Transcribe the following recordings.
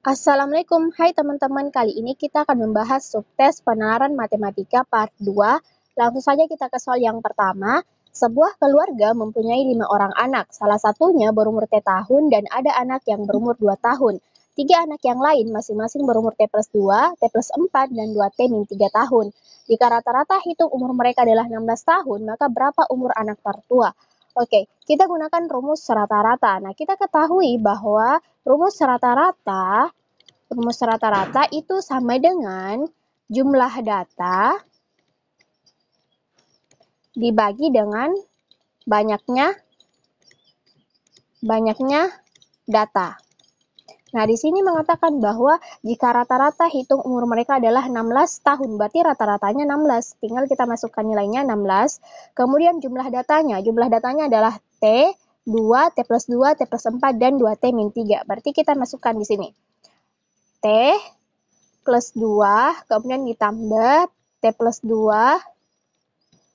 Assalamualaikum, hai teman-teman. Kali ini kita akan membahas subtes penalaran matematika part 2. Langsung saja kita ke soal yang pertama. Sebuah keluarga mempunyai lima orang anak, salah satunya berumur T tahun dan ada anak yang berumur 2 tahun. Tiga anak yang lain masing-masing berumur T plus 2, T plus 4, dan 2T min 3 tahun. Jika rata-rata hitung umur mereka adalah 16 tahun, maka berapa umur anak tertua? Oke, kita gunakan rumus rata-rata. Nah, kita ketahui bahwa Rumus rata-rata rumus rata-rata itu sama dengan jumlah data dibagi dengan banyaknya banyaknya data. Nah, di sini mengatakan bahwa jika rata-rata hitung umur mereka adalah 16 tahun, berarti rata-ratanya 16. Tinggal kita masukkan nilainya 16. Kemudian jumlah datanya, jumlah datanya adalah T 2, T plus 2, T plus 4, dan 2T min 3. Berarti kita masukkan di sini. T plus 2, kemudian ditambah T plus 2,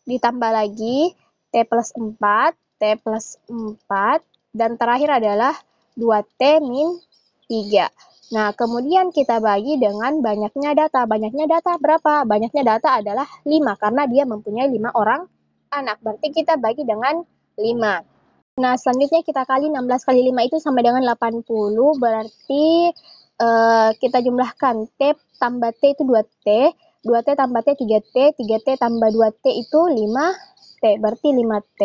ditambah lagi T plus 4, T plus 4, dan terakhir adalah 2T min 3. Nah, kemudian kita bagi dengan banyaknya data. Banyaknya data berapa? Banyaknya data adalah 5, karena dia mempunyai 5 orang anak. Berarti kita bagi dengan 5. Nah, selanjutnya kita kali 16 kali 5 itu sama dengan 80, berarti uh, kita jumlahkan T tambah T itu 2T, 2T tambah T 3T, 3T tambah 2T itu 5T, berarti 5T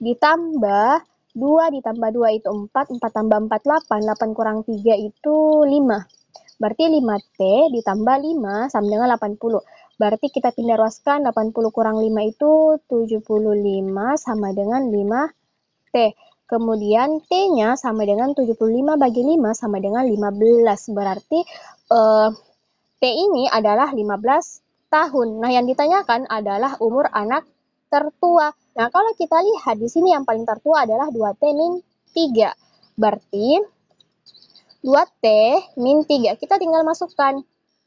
ditambah 2 ditambah 2 itu 4, 4 tambah 4 8, 8 kurang 3 itu 5. Berarti 5T ditambah 5 sama dengan 80. Berarti kita pindah ruaskan 80 kurang 5 itu 75 sama dengan 5 T. Kemudian T-nya sama dengan 75 bagi 5 sama dengan 15. Berarti eh, T ini adalah 15 tahun. Nah, yang ditanyakan adalah umur anak tertua. Nah, kalau kita lihat di sini yang paling tertua adalah 2T min 3. Berarti 2T min 3. Kita tinggal masukkan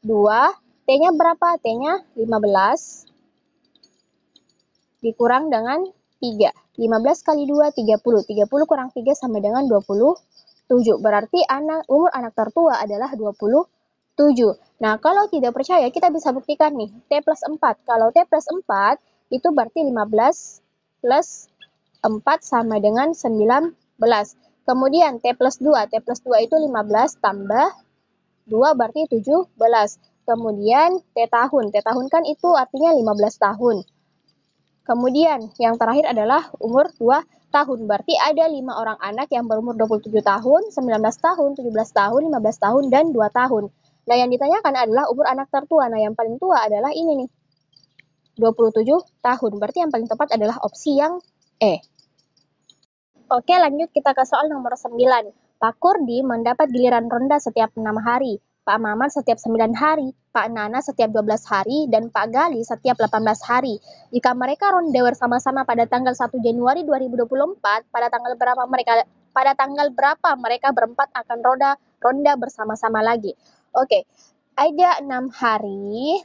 2. T-nya berapa? T-nya 15 dikurang dengan 3. 15 kali 2, 30. 30 kurang 3 sama dengan 27. Berarti anak, umur anak tertua adalah 27. Nah, kalau tidak percaya, kita bisa buktikan nih. T plus 4. Kalau T plus 4, itu berarti 15 plus 4 sama dengan 19. Kemudian T plus 2. T plus 2 itu 15 tambah 2 berarti 17. Kemudian T tahun. T tahun kan itu artinya 15 tahun. Kemudian yang terakhir adalah umur 2 tahun. Berarti ada lima orang anak yang berumur 27 tahun, 19 tahun, 17 tahun, 15 tahun, dan 2 tahun. Nah yang ditanyakan adalah umur anak tertua. Nah yang paling tua adalah ini nih, 27 tahun. Berarti yang paling tepat adalah opsi yang E. Oke lanjut kita ke soal nomor 9. Pak Kurdi mendapat giliran ronda setiap 6 hari. Pak Maman setiap 9 hari, Pak Nana setiap 12 hari, dan Pak Gali setiap 18 hari. Jika mereka ronde bersama-sama pada tanggal 1 Januari 2024, pada tanggal berapa mereka pada tanggal berapa mereka berempat akan roda ronda bersama-sama lagi. Oke, okay. ada 6 hari,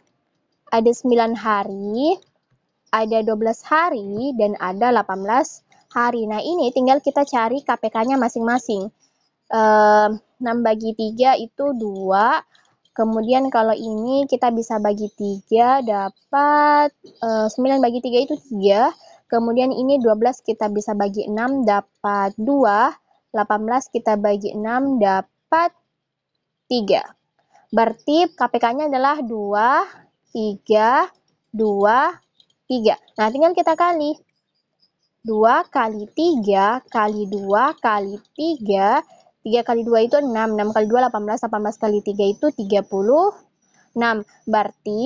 ada 9 hari, ada 12 hari, dan ada 18 hari. Nah, ini tinggal kita cari KPK-nya masing-masing. Uh, 6 bagi 3 itu 2. Kemudian kalau ini kita bisa bagi 3 dapat e, eh, 9 bagi 3 itu 3. Kemudian ini 12 kita bisa bagi 6 dapat 2. 18 kita bagi 6 dapat 3. Berarti KPK-nya adalah 2, 3, 2, 3. Nah, tinggal kita kali. 2 kali 3 kali 2 kali 3 3 kali 2 itu 6, 6 kali 2 18, 18 kali 3 itu 36. Berarti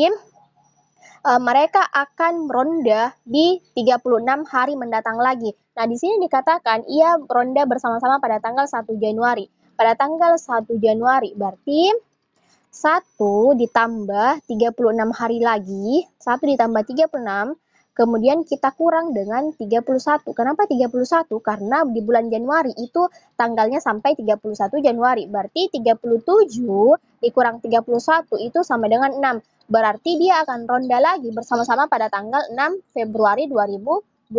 e, mereka akan ronda di 36 hari mendatang lagi. Nah, di sini dikatakan ia ronda bersama-sama pada tanggal 1 Januari. Pada tanggal 1 Januari, berarti 1 ditambah 36 hari lagi, 1 ditambah 36 Kemudian kita kurang dengan 31. Kenapa 31? Karena di bulan Januari itu tanggalnya sampai 31 Januari. Berarti 37 dikurang 31 itu sama dengan 6. Berarti dia akan ronda lagi bersama-sama pada tanggal 6 Februari 2024.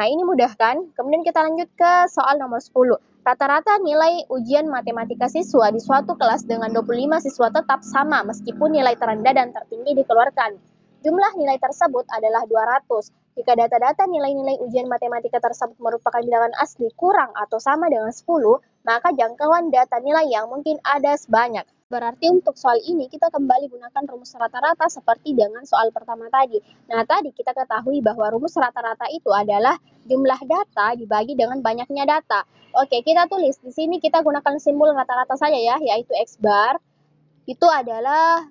Nah, ini mudah kan? Kemudian kita lanjut ke soal nomor 10. Rata-rata nilai ujian matematika siswa di suatu kelas dengan 25 siswa tetap sama meskipun nilai terendah dan tertinggi dikeluarkan. Jumlah nilai tersebut adalah 200. Jika data-data nilai-nilai ujian matematika tersebut merupakan bilangan asli kurang atau sama dengan 10, maka jangkauan data nilai yang mungkin ada sebanyak. Berarti untuk soal ini kita kembali gunakan rumus rata-rata seperti dengan soal pertama tadi. Nah, tadi kita ketahui bahwa rumus rata-rata itu adalah jumlah data dibagi dengan banyaknya data. Oke, kita tulis di sini kita gunakan simbol rata-rata saja ya, yaitu X bar. Itu adalah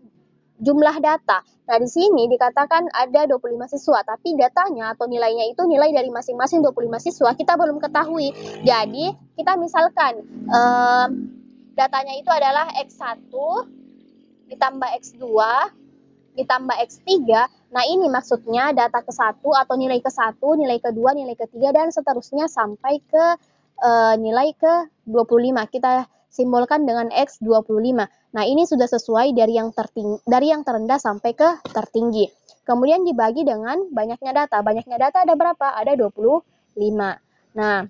jumlah data. Nah, di sini dikatakan ada 25 siswa, tapi datanya atau nilainya itu nilai dari masing-masing 25 siswa kita belum ketahui. Jadi, kita misalkan um, datanya itu adalah X1 ditambah X2 ditambah X3. Nah, ini maksudnya data ke-1 atau nilai ke-1, nilai ke-2, nilai ke-3, dan seterusnya sampai ke uh, nilai ke-25. Kita simbolkan dengan X 25. Nah, ini sudah sesuai dari yang tertinggi, dari yang terendah sampai ke tertinggi. Kemudian dibagi dengan banyaknya data. Banyaknya data ada berapa? Ada 25. Nah,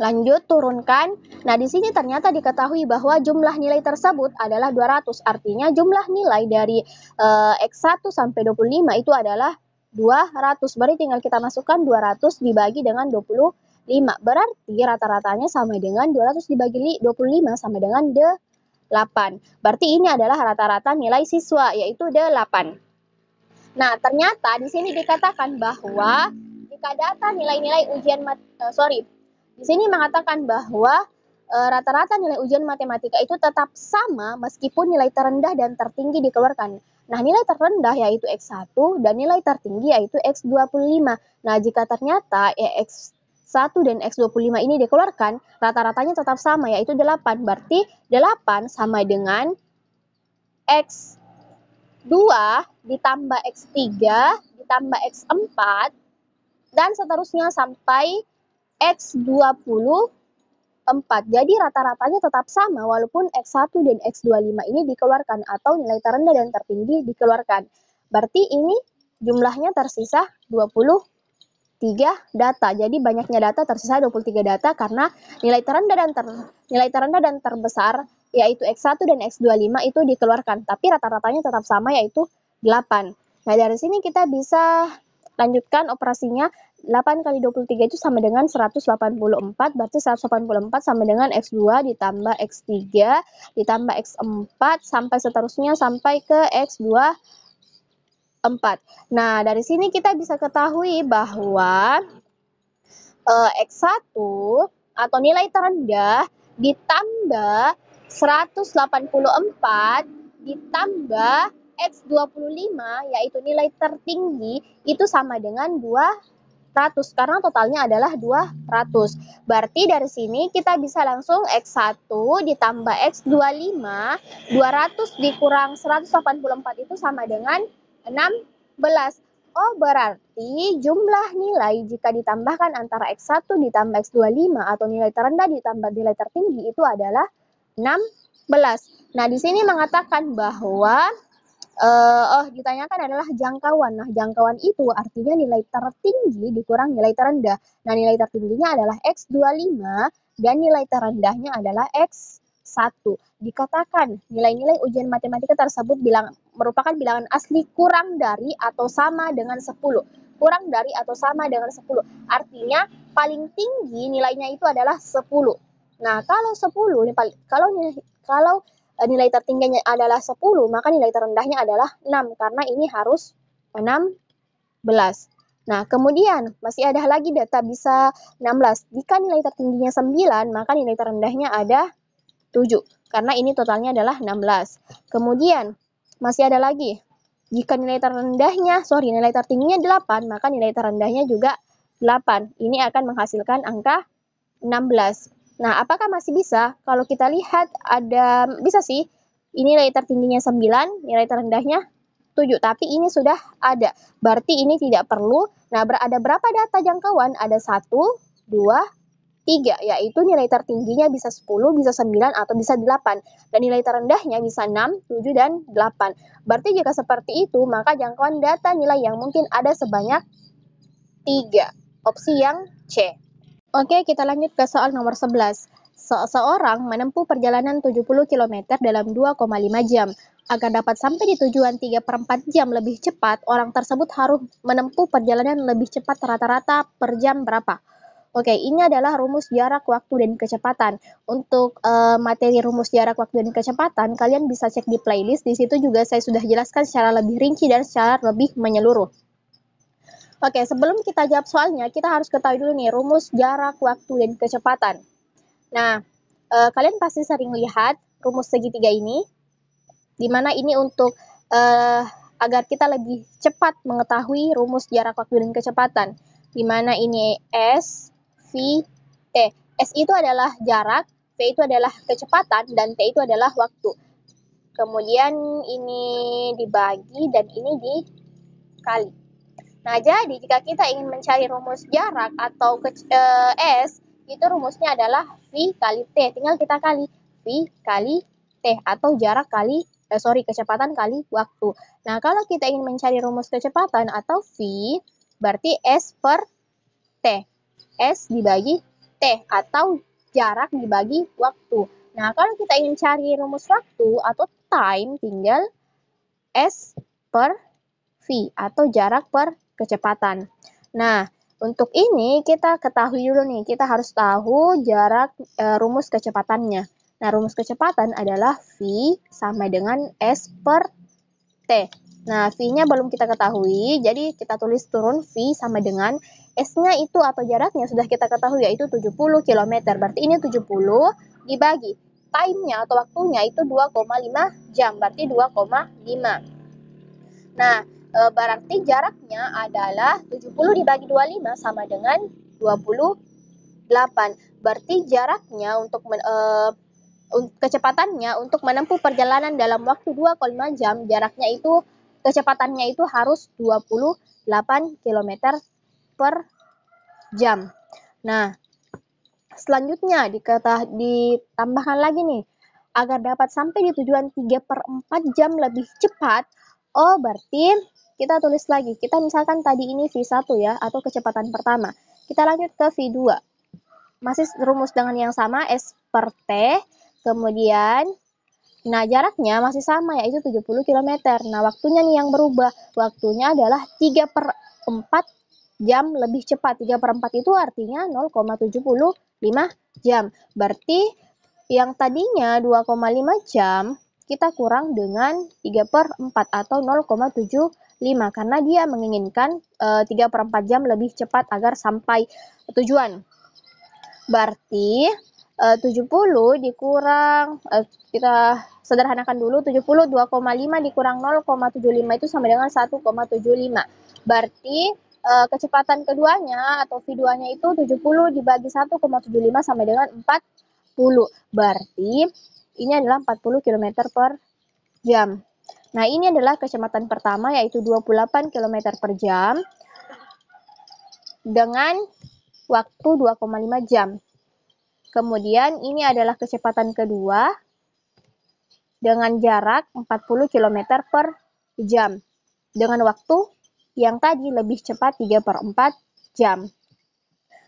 lanjut turunkan. Nah, di sini ternyata diketahui bahwa jumlah nilai tersebut adalah 200. Artinya jumlah nilai dari e, eh, X1 sampai 25 itu adalah 200. Berarti tinggal kita masukkan 200 dibagi dengan 25. 5. Berarti rata-ratanya sama dengan 200 dibagi 25 sama dengan 8. Berarti ini adalah rata-rata nilai siswa yaitu 8. Nah, ternyata di sini dikatakan bahwa jika data nilai-nilai ujian matematika, uh, sorry, di sini mengatakan bahwa eh, rata-rata nilai ujian matematika itu tetap sama meskipun nilai terendah dan tertinggi dikeluarkan. Nah, nilai terendah yaitu X1 dan nilai tertinggi yaitu X25. Nah, jika ternyata ya, X 1 dan X25 ini dikeluarkan, rata-ratanya tetap sama yaitu 8. Berarti 8 sama dengan X2 ditambah X3 ditambah X4 dan seterusnya sampai X24. Jadi rata-ratanya tetap sama walaupun X1 dan X25 ini dikeluarkan atau nilai terendah dan tertinggi dikeluarkan. Berarti ini jumlahnya tersisa 20 data. Jadi banyaknya data tersisa 23 data karena nilai terendah dan ter, nilai terendah dan terbesar yaitu X1 dan X25 itu dikeluarkan, tapi rata-ratanya tetap sama yaitu 8. Nah, dari sini kita bisa lanjutkan operasinya 8 kali 23 itu sama dengan 184, berarti 184 sama dengan X2 ditambah X3 ditambah X4 sampai seterusnya sampai ke X2 4. Nah, dari sini kita bisa ketahui bahwa e, eh, X1 atau nilai terendah ditambah 184 ditambah X25 yaitu nilai tertinggi itu sama dengan 200 karena totalnya adalah 200. Berarti dari sini kita bisa langsung X1 ditambah X25 200 dikurang 184 itu sama dengan 16. Oh, berarti jumlah nilai jika ditambahkan antara X1 ditambah X25 atau nilai terendah ditambah nilai tertinggi itu adalah 16. Nah, di sini mengatakan bahwa uh, oh ditanyakan adalah jangkauan. Nah, jangkauan itu artinya nilai tertinggi dikurang nilai terendah. Nah, nilai tertingginya adalah X25 dan nilai terendahnya adalah X 1. Dikatakan nilai-nilai ujian matematika tersebut bilang, merupakan bilangan asli kurang dari atau sama dengan 10. Kurang dari atau sama dengan 10. Artinya paling tinggi nilainya itu adalah 10. Nah, kalau 10 kalau kalau eh, nilai tertingginya adalah 10, maka nilai terendahnya adalah 6 karena ini harus 16. Nah, kemudian masih ada lagi data bisa 16. Jika nilai tertingginya 9, maka nilai terendahnya ada 7 karena ini totalnya adalah 16. Kemudian masih ada lagi. Jika nilai terendahnya, sorry, nilai tertingginya 8, maka nilai terendahnya juga 8. Ini akan menghasilkan angka 16. Nah, apakah masih bisa? Kalau kita lihat ada bisa sih. Ini nilai tertingginya 9, nilai terendahnya 7, tapi ini sudah ada. Berarti ini tidak perlu. Nah, ada berapa data jangkauan? Ada 1, 2, 3 yaitu nilai tertingginya bisa 10, bisa 9 atau bisa 8 dan nilai terendahnya bisa 6, 7 dan 8. Berarti jika seperti itu maka jangkauan data nilai yang mungkin ada sebanyak 3. Opsi yang C. Oke, kita lanjut ke soal nomor 11. Seseorang menempuh perjalanan 70 km dalam 2,5 jam. Agar dapat sampai di tujuan 3 per 4 jam lebih cepat, orang tersebut harus menempuh perjalanan lebih cepat rata-rata per jam berapa? Oke, ini adalah rumus jarak waktu dan kecepatan. Untuk uh, materi rumus jarak waktu dan kecepatan, kalian bisa cek di playlist. Di situ juga saya sudah jelaskan secara lebih rinci dan secara lebih menyeluruh. Oke, sebelum kita jawab soalnya, kita harus ketahui dulu nih rumus jarak waktu dan kecepatan. Nah, e, kalian pasti sering lihat rumus segitiga ini, di mana ini untuk e, agar kita lebih cepat mengetahui rumus jarak waktu dan kecepatan, di mana ini S V, T. S itu adalah jarak, V itu adalah kecepatan, dan T itu adalah waktu. Kemudian ini dibagi dan ini dikali. Nah, jadi jika kita ingin mencari rumus jarak atau ke, e, S, itu rumusnya adalah V kali T. Tinggal kita kali V kali T atau jarak kali eh, sorry kecepatan kali waktu. Nah, kalau kita ingin mencari rumus kecepatan atau V, berarti S per T. S dibagi T atau jarak dibagi waktu. Nah, kalau kita ingin cari rumus waktu atau time, tinggal S per V atau jarak per kecepatan. Nah, untuk ini kita ketahui dulu nih, kita harus tahu jarak e, rumus kecepatannya. Nah, rumus kecepatan adalah V sama dengan S per T. Nah, V-nya belum kita ketahui, jadi kita tulis turun V sama dengan S-nya itu atau jaraknya sudah kita ketahui yaitu 70 km. Berarti ini 70 dibagi time-nya atau waktunya itu 2,5 jam, berarti 2,5. Nah, e, berarti jaraknya adalah 70 dibagi 25 sama dengan 28. Berarti jaraknya untuk men, e, kecepatannya untuk menempuh perjalanan dalam waktu 2,5 jam jaraknya itu kecepatannya itu harus 28 km per jam. Nah, selanjutnya dikata, ditambahkan lagi nih, agar dapat sampai di tujuan 3 per 4 jam lebih cepat, oh berarti kita tulis lagi, kita misalkan tadi ini V1 ya, atau kecepatan pertama. Kita lanjut ke V2. Masih rumus dengan yang sama, S per T, kemudian Nah, jaraknya masih sama yaitu 70 km. Nah, waktunya nih yang berubah. Waktunya adalah 3 per 4 jam lebih cepat. 3 per 4 itu artinya 0,75 jam. Berarti yang tadinya 2,5 jam kita kurang dengan 3 per 4 atau 0,75 karena dia menginginkan e, eh, 3 per 4 jam lebih cepat agar sampai tujuan. Berarti Eh, uh, 70 dikurang uh, kita sederhanakan dulu 70 2,5 dikurang 0,75 itu sama dengan 1,75. Berarti uh, kecepatan keduanya atau V2-nya itu 70 dibagi 1,75 sama dengan 40. Berarti ini adalah 40 km per jam. Nah, ini adalah kecepatan pertama yaitu 28 km per jam dengan waktu 2,5 jam. Kemudian ini adalah kecepatan kedua dengan jarak 40 km per jam dengan waktu yang tadi lebih cepat 3 per 4 jam.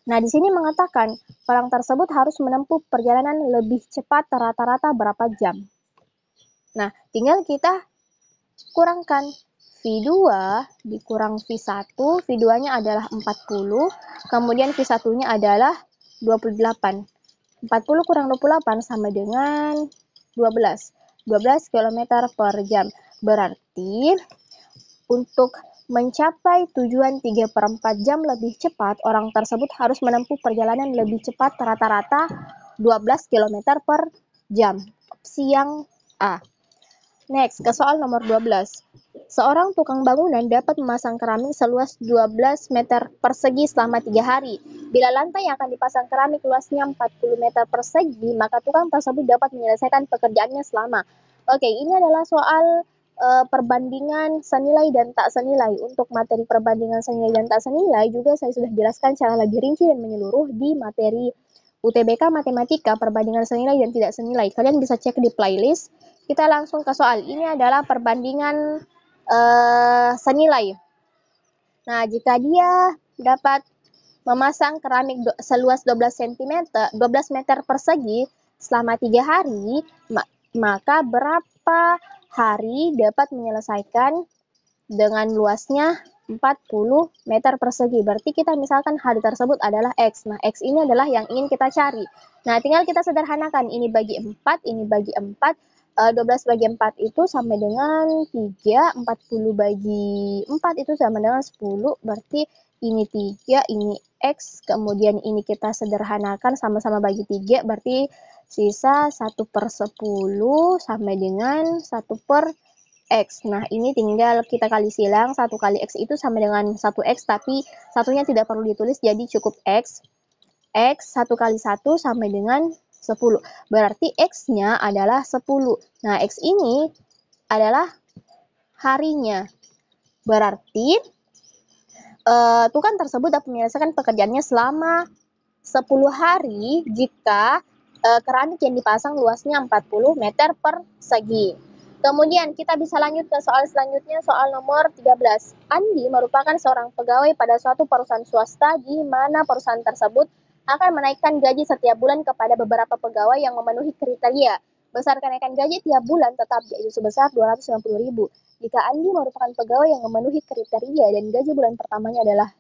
Nah, di sini mengatakan orang tersebut harus menempuh perjalanan lebih cepat rata-rata berapa jam. Nah, tinggal kita kurangkan V2 dikurang V1, V2-nya adalah 40, kemudian V1-nya adalah 28. 40 kurang 28 sama dengan 12. 12 km per jam. Berarti untuk mencapai tujuan 3 per 4 jam lebih cepat, orang tersebut harus menempuh perjalanan lebih cepat rata-rata 12 km per jam. Opsi yang A. Next, ke soal nomor 12. Seorang tukang bangunan dapat memasang keramik seluas 12 meter persegi selama 3 hari. Bila lantai yang akan dipasang keramik luasnya 40 meter persegi, maka tukang tersebut dapat menyelesaikan pekerjaannya selama. Oke, ini adalah soal uh, perbandingan senilai dan tak senilai. Untuk materi perbandingan senilai dan tak senilai juga saya sudah jelaskan secara lebih rinci dan menyeluruh di materi UTBK Matematika perbandingan senilai dan tidak senilai. Kalian bisa cek di playlist. Kita langsung ke soal. Ini adalah perbandingan uh, senilai. Nah, jika dia dapat memasang keramik do, seluas 12 cm, 12 meter persegi selama tiga hari, maka berapa hari dapat menyelesaikan dengan luasnya 40 meter persegi. Berarti kita misalkan hari tersebut adalah X. Nah, X ini adalah yang ingin kita cari. Nah, tinggal kita sederhanakan. Ini bagi 4, ini bagi 4. 12 eh, bagi 4 itu sama dengan 3. 40 bagi 4 itu sama dengan 10. Berarti ini 3, ini X. Kemudian ini kita sederhanakan sama-sama bagi 3. Berarti sisa 1 per 10 sama dengan 1 per 10. X. Nah, ini tinggal kita kali silang, 1 kali X itu sama dengan 1X, tapi satunya tidak perlu ditulis, jadi cukup X. X 1 kali 1 sama dengan 10. Berarti X-nya adalah 10. Nah, X ini adalah harinya. Berarti uh, eh, tukang tersebut dapat menyelesaikan pekerjaannya selama 10 hari jika eh, keramik yang dipasang luasnya 40 meter persegi. Kemudian kita bisa lanjut ke soal selanjutnya, soal nomor 13. Andi merupakan seorang pegawai pada suatu perusahaan swasta di mana perusahaan tersebut akan menaikkan gaji setiap bulan kepada beberapa pegawai yang memenuhi kriteria. Besar kenaikan gaji tiap bulan tetap yaitu sebesar 250.000. Jika Andi merupakan pegawai yang memenuhi kriteria dan gaji bulan pertamanya adalah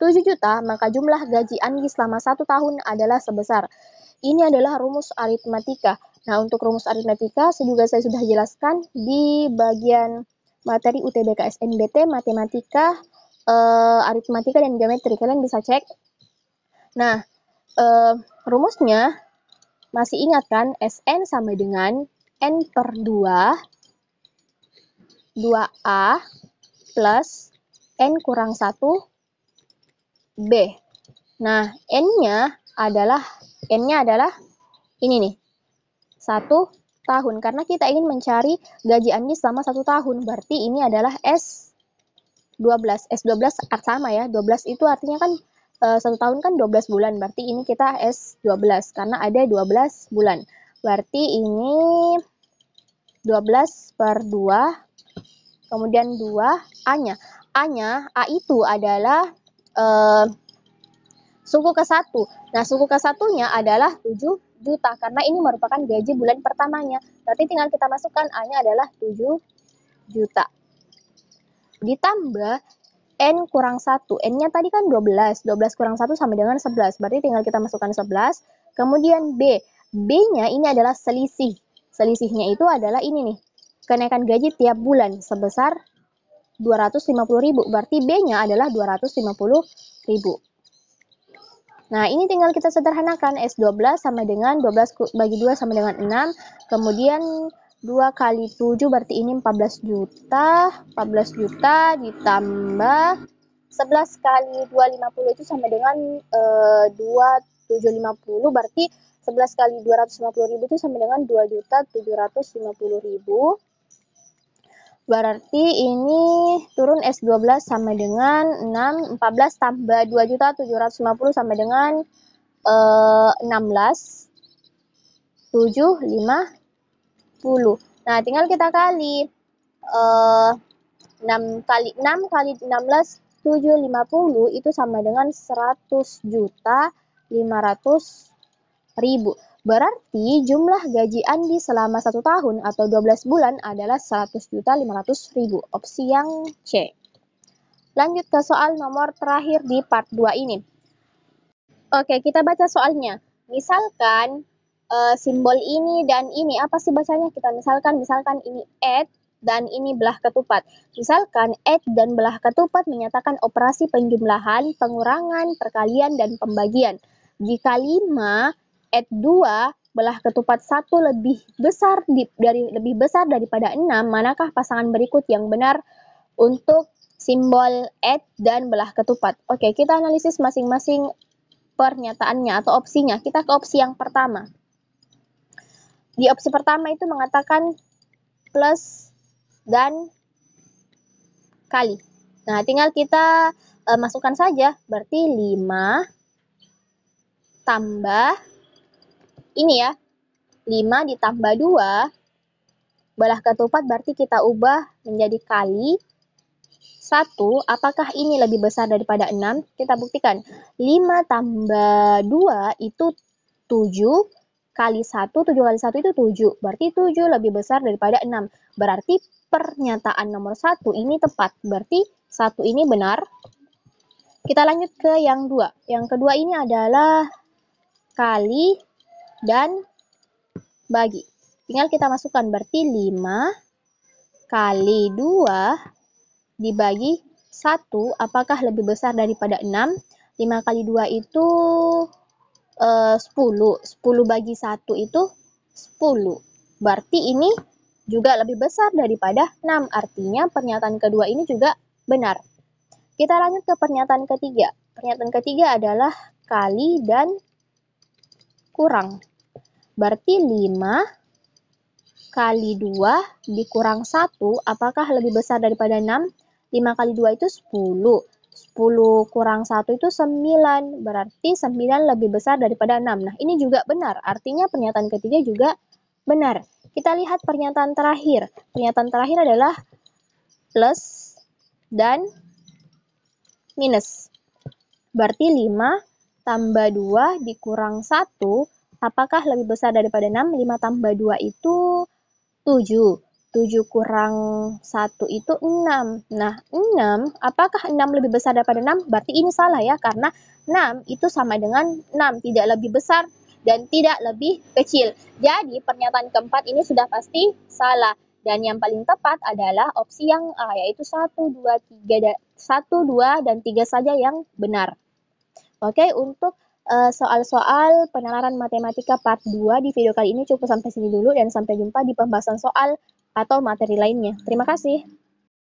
7 juta, maka jumlah gaji Andi selama satu tahun adalah sebesar. Ini adalah rumus aritmatika. Nah, untuk rumus aritmatika, juga saya sudah jelaskan di bagian materi UTBK SNBT, matematika, e, eh, aritmatika, dan geometri. Kalian bisa cek. Nah, e, rumusnya masih ingat kan? SN sama dengan N per 2, 2A plus N kurang 1 B. Nah, N-nya adalah, N-nya adalah ini nih, satu tahun. Karena kita ingin mencari gaji Andi selama satu tahun. Berarti ini adalah S12. S12 art sama ya. 12 itu artinya kan eh, satu tahun kan 12 bulan. Berarti ini kita S12 karena ada 12 bulan. Berarti ini 12 per 2. Kemudian 2 A-nya. A-nya, A itu adalah eh, suku ke satu Nah, suku ke satunya adalah 7 juta karena ini merupakan gaji bulan pertamanya. Berarti tinggal kita masukkan A-nya adalah 7 juta. Ditambah N kurang 1. N-nya tadi kan 12. 12 kurang 1 sama dengan 11. Berarti tinggal kita masukkan 11. Kemudian B. B-nya ini adalah selisih. Selisihnya itu adalah ini nih. Kenaikan gaji tiap bulan sebesar 250.000. Berarti B-nya adalah 250.000. Nah, ini tinggal kita sederhanakan S12 sama dengan 12 bagi 2 sama dengan 6. Kemudian 2 kali 7 berarti ini 14 juta. 14 juta ditambah 11 kali 250 itu sama dengan e, eh, 2750 berarti 11 kali 250 ribu itu sama dengan 2 juta 750 ribu. Berarti ini turun S12 sama dengan 6, 14 tambah 2.750 sama dengan uh, 16, 7, 5, 10. Nah, tinggal kita kali. uh, eh, 6 kali 6 kali 16 750 itu sama dengan 100 juta 500 ribu. Berarti jumlah gaji Andi selama satu tahun atau 12 bulan adalah 100.500.000, opsi yang C. Lanjut ke soal nomor terakhir di part 2 ini. Oke, kita baca soalnya. Misalkan e, simbol ini dan ini, apa sih bacanya? Kita misalkan, misalkan ini add dan ini belah ketupat. Misalkan add dan belah ketupat menyatakan operasi penjumlahan, pengurangan, perkalian, dan pembagian. Jika 5 et 2 belah ketupat satu lebih besar di, dari lebih besar daripada 6, manakah pasangan berikut yang benar untuk simbol 8 dan belah ketupat? Oke, kita analisis masing-masing pernyataannya atau opsinya. Kita ke opsi yang pertama. Di opsi pertama itu mengatakan plus dan kali. Nah, tinggal kita e, masukkan saja. Berarti 5 tambah ini ya, 5 ditambah 2, belah ketupat berarti kita ubah menjadi kali 1, apakah ini lebih besar daripada 6? Kita buktikan. 5 tambah 2 itu 7, kali 1, 7 kali 1 itu 7. Berarti 7 lebih besar daripada 6. Berarti pernyataan nomor 1 ini tepat. Berarti 1 ini benar. Kita lanjut ke yang 2. Yang kedua ini adalah kali dan bagi. Tinggal kita masukkan, berarti 5 kali 2 dibagi 1, apakah lebih besar daripada 6? 5 kali 2 itu e, 10, 10 bagi 1 itu 10. Berarti ini juga lebih besar daripada 6, artinya pernyataan kedua ini juga benar. Kita lanjut ke pernyataan ketiga. Pernyataan ketiga adalah kali dan kurang. Berarti 5 kali 2 dikurang 1, apakah lebih besar daripada 6? 5 kali 2 itu 10. 10 kurang 1 itu 9, berarti 9 lebih besar daripada 6. Nah, ini juga benar, artinya pernyataan ketiga juga benar. Kita lihat pernyataan terakhir. Pernyataan terakhir adalah plus dan minus. Berarti 5 tambah 2 dikurang 1 apakah lebih besar daripada 6? 5 tambah 2 itu 7. 7 kurang 1 itu 6. Nah, 6, apakah 6 lebih besar daripada 6? Berarti ini salah ya, karena 6 itu sama dengan 6, tidak lebih besar dan tidak lebih kecil. Jadi, pernyataan keempat ini sudah pasti salah. Dan yang paling tepat adalah opsi yang A, yaitu 1, 2, 3, 1, 2, dan 3 saja yang benar. Oke, untuk Eh, soal-soal penalaran matematika part 2 di video kali ini cukup sampai sini dulu dan sampai jumpa di pembahasan soal atau materi lainnya. Terima kasih.